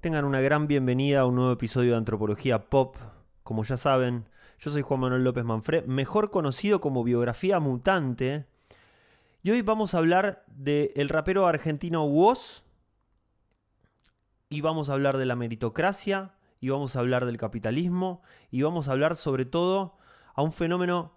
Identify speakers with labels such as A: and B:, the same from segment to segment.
A: Tengan una gran bienvenida a un nuevo episodio de Antropología Pop. Como ya saben, yo soy Juan Manuel López Manfred, mejor conocido como Biografía Mutante. Y hoy vamos a hablar del rapero argentino Woz. Y vamos a hablar de la meritocracia. Y vamos a hablar del capitalismo. Y vamos a hablar sobre todo a un fenómeno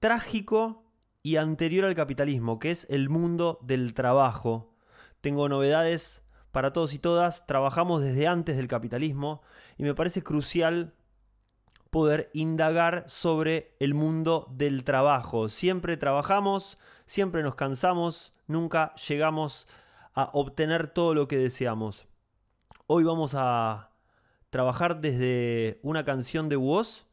A: trágico y anterior al capitalismo, que es el mundo del trabajo. Tengo novedades para todos y todas, trabajamos desde antes del capitalismo y me parece crucial poder indagar sobre el mundo del trabajo. Siempre trabajamos, siempre nos cansamos, nunca llegamos a obtener todo lo que deseamos. Hoy vamos a trabajar desde una canción de Woz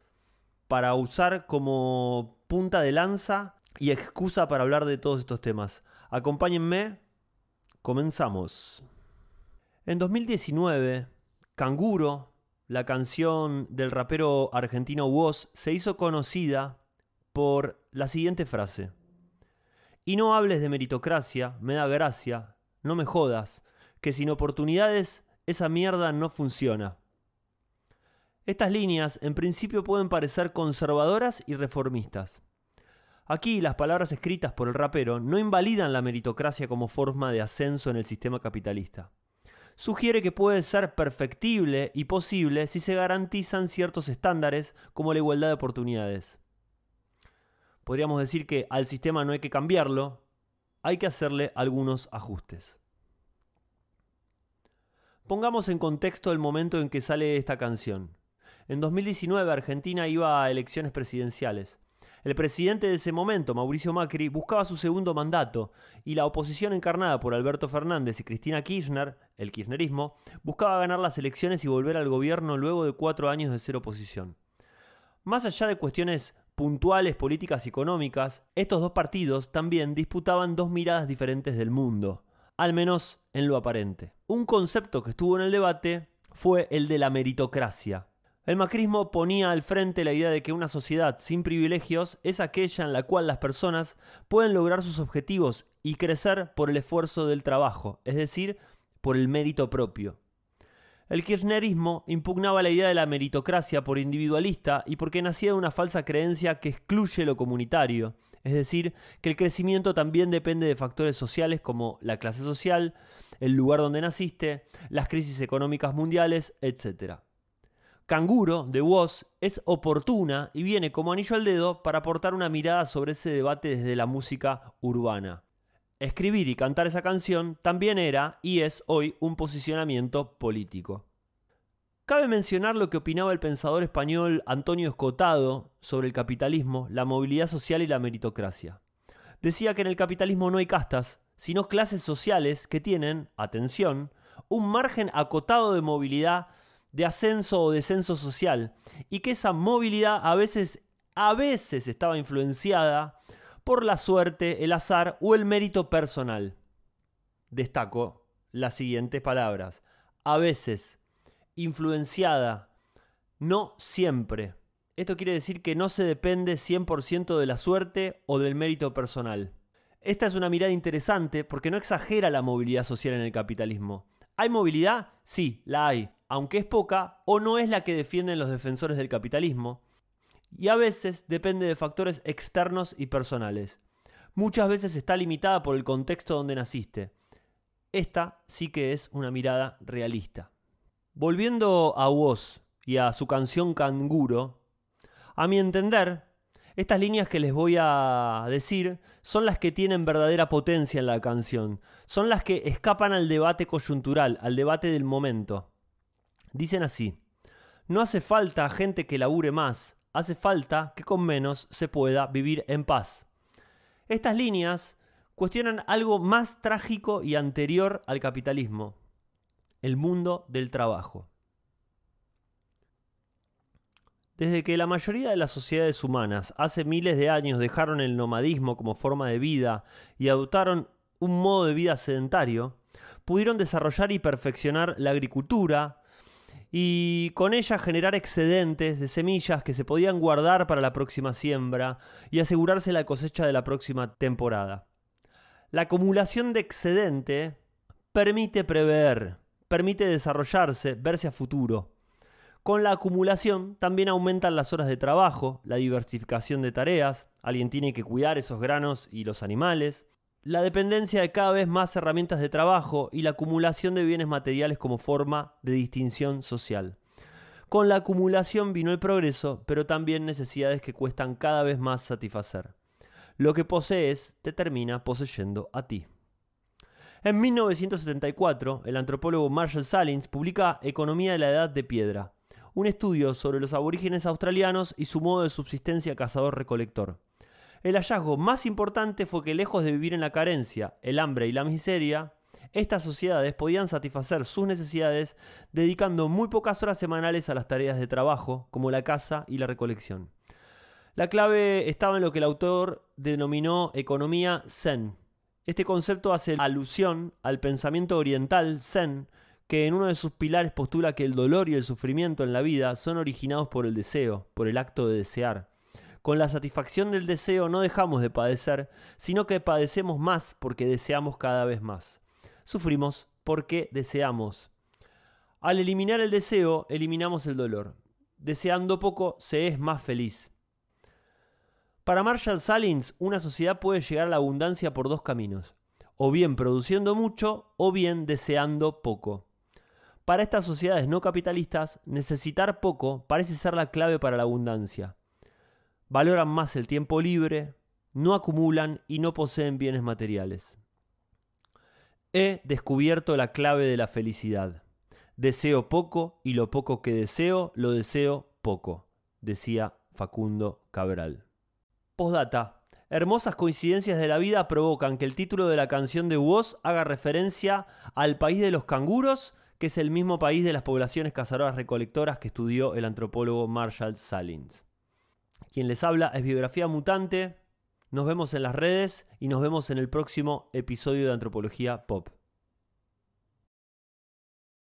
A: para usar como punta de lanza y excusa para hablar de todos estos temas. Acompáñenme, comenzamos. En 2019, Canguro, la canción del rapero argentino Woz, se hizo conocida por la siguiente frase. Y no hables de meritocracia, me da gracia, no me jodas, que sin oportunidades esa mierda no funciona. Estas líneas en principio pueden parecer conservadoras y reformistas. Aquí las palabras escritas por el rapero no invalidan la meritocracia como forma de ascenso en el sistema capitalista sugiere que puede ser perfectible y posible si se garantizan ciertos estándares como la igualdad de oportunidades. Podríamos decir que al sistema no hay que cambiarlo, hay que hacerle algunos ajustes. Pongamos en contexto el momento en que sale esta canción. En 2019 Argentina iba a elecciones presidenciales el presidente de ese momento, Mauricio Macri, buscaba su segundo mandato y la oposición encarnada por Alberto Fernández y Cristina Kirchner, el kirchnerismo, buscaba ganar las elecciones y volver al gobierno luego de cuatro años de ser oposición. Más allá de cuestiones puntuales, políticas y económicas, estos dos partidos también disputaban dos miradas diferentes del mundo, al menos en lo aparente. Un concepto que estuvo en el debate fue el de la meritocracia, el macrismo ponía al frente la idea de que una sociedad sin privilegios es aquella en la cual las personas pueden lograr sus objetivos y crecer por el esfuerzo del trabajo, es decir, por el mérito propio. El kirchnerismo impugnaba la idea de la meritocracia por individualista y porque nacía de una falsa creencia que excluye lo comunitario, es decir, que el crecimiento también depende de factores sociales como la clase social, el lugar donde naciste, las crisis económicas mundiales, etc. Canguro, de Woz, es oportuna y viene como anillo al dedo para aportar una mirada sobre ese debate desde la música urbana. Escribir y cantar esa canción también era y es hoy un posicionamiento político. Cabe mencionar lo que opinaba el pensador español Antonio Escotado sobre el capitalismo, la movilidad social y la meritocracia. Decía que en el capitalismo no hay castas, sino clases sociales que tienen, atención, un margen acotado de movilidad de ascenso o descenso social y que esa movilidad a veces, a veces estaba influenciada por la suerte, el azar o el mérito personal. Destaco las siguientes palabras. A veces, influenciada, no siempre. Esto quiere decir que no se depende 100% de la suerte o del mérito personal. Esta es una mirada interesante porque no exagera la movilidad social en el capitalismo. ¿Hay movilidad? Sí, la hay aunque es poca, o no es la que defienden los defensores del capitalismo, y a veces depende de factores externos y personales. Muchas veces está limitada por el contexto donde naciste. Esta sí que es una mirada realista. Volviendo a Woz y a su canción Canguro, a mi entender, estas líneas que les voy a decir son las que tienen verdadera potencia en la canción, son las que escapan al debate coyuntural, al debate del momento. Dicen así, no hace falta gente que labure más, hace falta que con menos se pueda vivir en paz. Estas líneas cuestionan algo más trágico y anterior al capitalismo, el mundo del trabajo. Desde que la mayoría de las sociedades humanas hace miles de años dejaron el nomadismo como forma de vida y adoptaron un modo de vida sedentario, pudieron desarrollar y perfeccionar la agricultura, y con ella generar excedentes de semillas que se podían guardar para la próxima siembra y asegurarse la cosecha de la próxima temporada. La acumulación de excedente permite prever, permite desarrollarse, verse a futuro. Con la acumulación también aumentan las horas de trabajo, la diversificación de tareas, alguien tiene que cuidar esos granos y los animales, la dependencia de cada vez más herramientas de trabajo y la acumulación de bienes materiales como forma de distinción social. Con la acumulación vino el progreso, pero también necesidades que cuestan cada vez más satisfacer. Lo que posees te termina poseyendo a ti. En 1974, el antropólogo Marshall Salins publica Economía de la Edad de Piedra, un estudio sobre los aborígenes australianos y su modo de subsistencia cazador-recolector el hallazgo más importante fue que lejos de vivir en la carencia, el hambre y la miseria, estas sociedades podían satisfacer sus necesidades dedicando muy pocas horas semanales a las tareas de trabajo, como la caza y la recolección. La clave estaba en lo que el autor denominó economía zen. Este concepto hace alusión al pensamiento oriental zen, que en uno de sus pilares postula que el dolor y el sufrimiento en la vida son originados por el deseo, por el acto de desear. Con la satisfacción del deseo no dejamos de padecer, sino que padecemos más porque deseamos cada vez más. Sufrimos porque deseamos. Al eliminar el deseo, eliminamos el dolor. Deseando poco, se es más feliz. Para Marshall Salins, una sociedad puede llegar a la abundancia por dos caminos, o bien produciendo mucho o bien deseando poco. Para estas sociedades no capitalistas, necesitar poco parece ser la clave para la abundancia valoran más el tiempo libre, no acumulan y no poseen bienes materiales. He descubierto la clave de la felicidad. Deseo poco y lo poco que deseo, lo deseo poco, decía Facundo Cabral. Postdata. Hermosas coincidencias de la vida provocan que el título de la canción de Woz haga referencia al país de los canguros, que es el mismo país de las poblaciones cazadoras recolectoras que estudió el antropólogo Marshall Salins. Quien les habla es Biografía Mutante. Nos vemos en las redes y nos vemos en el próximo episodio de Antropología Pop.